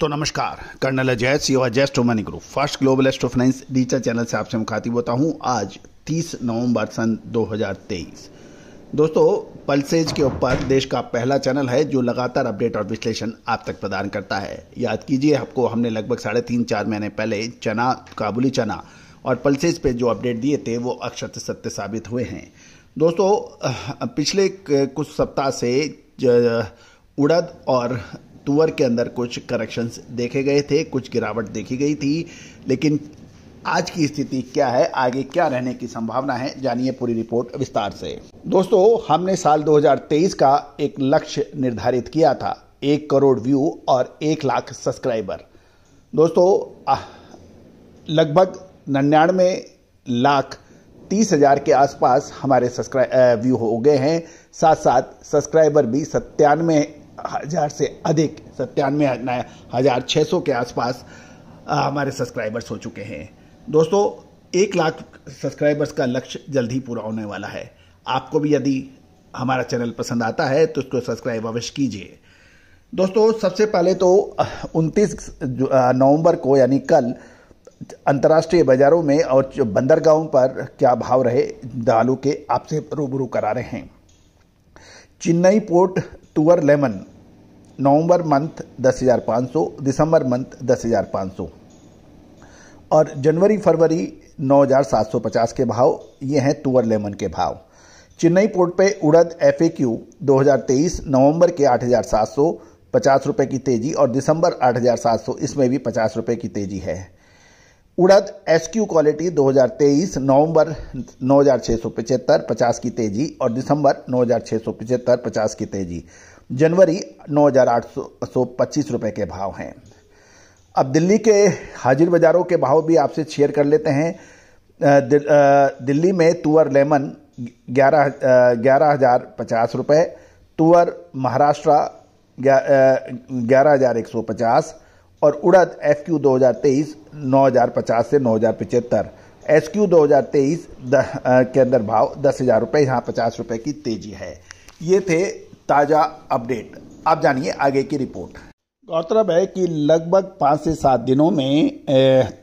दोस्तों नमस्कार colonel Ajay C Ajay स्टोमनी ग्रुप फर्स्ट ग्लोबल एस्ट ऑफ नाइन्स डीचा चैनल से आपसे मुखातिब होता हूं आज 30 नवंबर सन 2023 दोस्तों पल्सेज के ऊपर देश का पहला चैनल है जो लगातार अपडेट और विश्लेषण आप तक प्रदान करता है याद कीजिए आपको हमने लगभग साढ़े तीन चार महीने पहले चना काबुली चना और पल्सेज पे जो अपडेट दिए थे वो अक्षत सत्य साबित हुए हैं दोस्तों पिछले कुछ सप्ताह से उड़द और अक्टूबर के अंदर कुछ करेक्शंस देखे गए थे कुछ गिरावट देखी गई थी लेकिन आज की स्थिति क्या है आगे क्या रहने की संभावना है जानिए पूरी रिपोर्ट विस्तार से दोस्तों हमने साल 2023 का एक लक्ष्य निर्धारित किया था एक करोड़ व्यू और एक लाख सब्सक्राइबर दोस्तों लगभग नन्यानवे लाख तीस हजार के आसपास हमारे सब्सक्राइब व्यू हो गए हैं साथ साथ सब्सक्राइबर भी सत्तानवे हज़ार से अधिक सत्तानवे हज़ार छः सौ के आसपास हमारे सब्सक्राइबर्स हो चुके हैं दोस्तों एक लाख सब्सक्राइबर्स का लक्ष्य जल्द ही पूरा होने वाला है आपको भी यदि हमारा चैनल पसंद आता है तो उसको सब्सक्राइब अवश्य कीजिए दोस्तों सबसे पहले तो 29 नवंबर को यानी कल अंतर्राष्ट्रीय बाजारों में और बंदरगाहों पर क्या भाव रहे दालों के आपसे रूबरू करा रहे हैं चेन्नई पोर्ट टूअर लेमन नवंबर मंथ 10,500 दिसंबर मंथ 10,500 और जनवरी फरवरी 9,750 के भाव ये हैं तुअर लेमन के भाव चेन्नई पोर्ट पे उड़द एफ ए क्यू नवंबर के 8,700 पचास रुपए की तेज़ी और दिसंबर 8,700 इसमें भी पचास रुपये की तेज़ी है उड़द एस क्यू क्वालिटी 2023 नवंबर 9675 50 की तेजी और दिसंबर नौ 50 की तेजी जनवरी नौ हज़ार रुपये के भाव हैं अब दिल्ली के हाजिर बाज़ारों के भाव भी आपसे शेयर कर लेते हैं दिल्ली में तुअर लेमन ग्यारह ग्यारह हज़ार पचास रुपये तुअर महाराष्ट्र ग्यारह हज़ार एक सौ पचास और उड़द एफ क्यू दो हज़ार तेईस नौ हज़ार पचास से नौ हज़ार पचहत्तर एस क्यू दो हज़ार तेईस के अंदर भाव दस हज़ार रुपये यहाँ पचास रुपये की तेजी है ये थे ताज़ा अपडेट आप जानिए आगे की रिपोर्ट गौरतलब है कि लगभग पाँच से सात दिनों में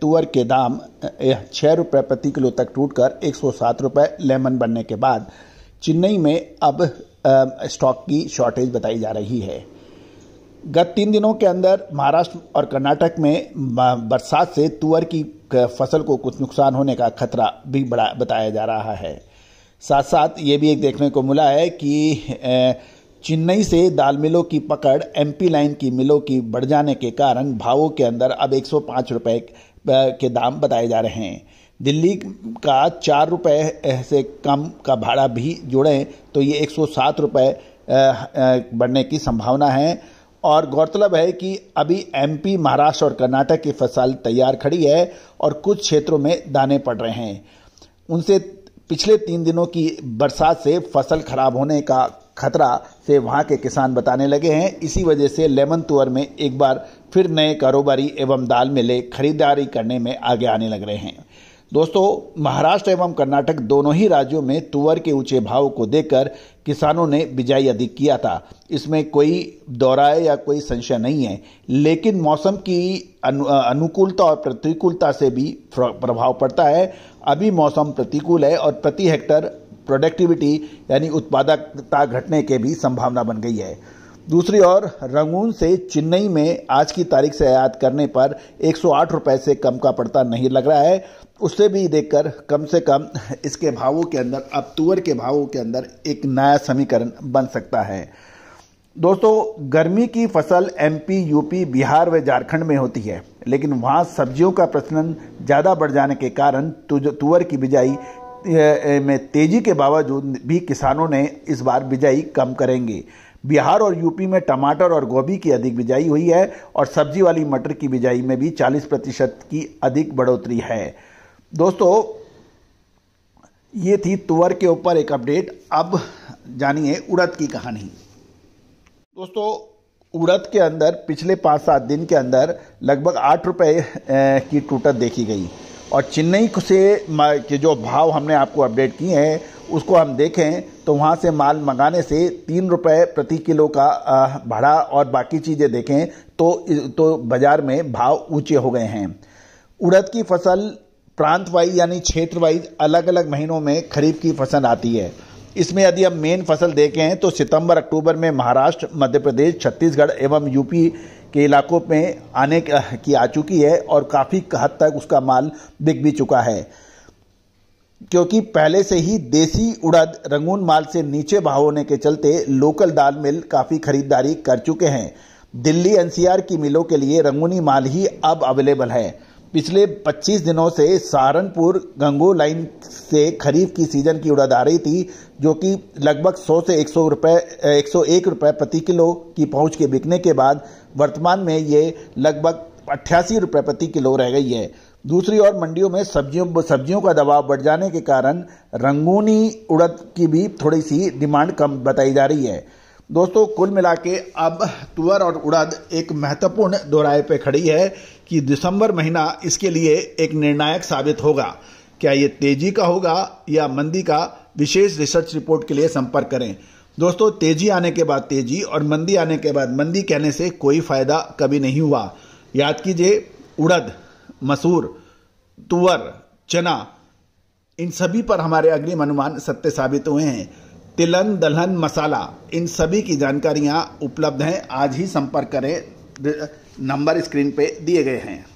तुअर के दाम छः रुपये प्रति किलो तक टूटकर एक सौ सात रुपये लेमन बनने के बाद चेन्नई में अब स्टॉक की शॉर्टेज बताई जा रही है गत तीन दिनों के अंदर महाराष्ट्र और कर्नाटक में बरसात से तुअर की फसल को कुछ नुकसान होने का खतरा भी बड़ा बताया जा रहा है साथ साथ ये भी एक देखने को मिला है कि चेन्नई से दाल मिलों की पकड़ एमपी लाइन की मिलों की बढ़ जाने के कारण भावों के अंदर अब एक सौ के दाम बताए जा रहे हैं दिल्ली का चार रुपये से कम का भाड़ा भी जुड़ें तो ये एक सौ बढ़ने की संभावना है और गौरतलब है कि अभी एमपी महाराष्ट्र और कर्नाटक की फसल तैयार खड़ी है और कुछ क्षेत्रों में दाने पड़ रहे हैं उनसे पिछले तीन दिनों की बरसात से फसल खराब होने का खतरा से वहां के किसान बताने लगे हैं इसी वजह से लेमन तुअर में एक बार फिर नए कारोबारी एवं दाल मिले खरीदारी करने में आगे आने लग रहे हैं दोस्तों महाराष्ट्र एवं कर्नाटक दोनों ही राज्यों में तुअर के ऊंचे भाव को देखकर किसानों ने बिजाई अधिक किया था इसमें कोई दौरा या कोई संशय नहीं है लेकिन मौसम की अनु, अनुकूलता और प्रतिकूलता से भी प्रभाव पड़ता है अभी मौसम प्रतिकूल है और प्रति हेक्टर प्रोडक्टिविटी यानी उत्पादकता घटने के भी संभावना बन गई है दूसरी ओर रंगून से चेन्नई में आज की तारीख से आयात करने पर एक सौ से कम का पड़ता नहीं लग रहा है उससे भी देखकर कम से कम इसके भावों के अंदर अब तुअर के भावों के अंदर एक नया समीकरण बन सकता है दोस्तों गर्मी की फसल एमपी, यूपी, बिहार व झारखंड में होती है लेकिन वहाँ सब्जियों का प्रचलन ज़्यादा बढ़ जाने के कारण तुअर की बिजाई में तेज़ी के बावजूद भी किसानों ने इस बार बिजाई कम करेंगे बिहार और यूपी में टमाटर और गोभी की अधिक बिजाई हुई है और सब्जी वाली मटर की बिजाई में भी 40 प्रतिशत की अधिक बढ़ोतरी है दोस्तों ये थी तुअर के ऊपर एक अपडेट अब जानिए उड़द की कहानी दोस्तों उड़द के अंदर पिछले पाँच सात दिन के अंदर लगभग आठ रुपये की टूटत देखी गई और चेन्नई से के जो भाव हमने आपको अपडेट किए हैं उसको हम देखें तो वहाँ से माल मंगाने से तीन रुपये प्रति किलो का भाड़ा और बाकी चीज़ें देखें तो तो बाज़ार में भाव ऊंचे हो गए हैं उड़द की फसल प्रांत वाइज यानी क्षेत्र वाइज अलग अलग महीनों में खरीफ की फसल आती है इसमें यदि हम मेन फसल देखें तो सितंबर अक्टूबर में महाराष्ट्र मध्य प्रदेश छत्तीसगढ़ एवं यूपी के इलाकों में आने की आ चुकी है और काफ़ी हद तक उसका माल बिक भी चुका है क्योंकि पहले से ही देसी उड़द रंगून माल से नीचे भाव होने के चलते लोकल दाल मिल काफ़ी खरीदारी कर चुके हैं दिल्ली एनसीआर की मिलों के लिए रंगूनी माल ही अब अवेलेबल है पिछले 25 दिनों से सहारनपुर गंगो लाइन से खरीफ की सीजन की उड़द आ रही थी जो कि लगभग 100 से 100 रुपए 101 रुपए प्रति किलो की पहुंच के बिकने के बाद वर्तमान में ये लगभग अट्ठासी रुपए प्रति किलो रह गई है दूसरी ओर मंडियों में सब्जियों सब्जियों का दबाव बढ़ जाने के कारण रंगूनी उड़द की भी थोड़ी सी डिमांड कम बताई जा रही है दोस्तों कुल मिला के अब तुअर और उड़द एक महत्वपूर्ण दोराए पे खड़ी है कि दिसंबर महीना इसके लिए एक निर्णायक साबित होगा क्या ये तेजी का होगा या मंदी का विशेष रिसर्च रिपोर्ट के लिए संपर्क करें दोस्तों तेजी आने के बाद तेजी और मंदी आने के बाद मंदी कहने से कोई फायदा कभी नहीं हुआ याद कीजिए उड़द मसूर तुअर चना इन सभी पर हमारे अग्रिम अनुमान सत्य साबित हुए हैं तिलन दलहन मसाला इन सभी की जानकारियां उपलब्ध हैं आज ही संपर्क करें नंबर स्क्रीन पे दिए गए हैं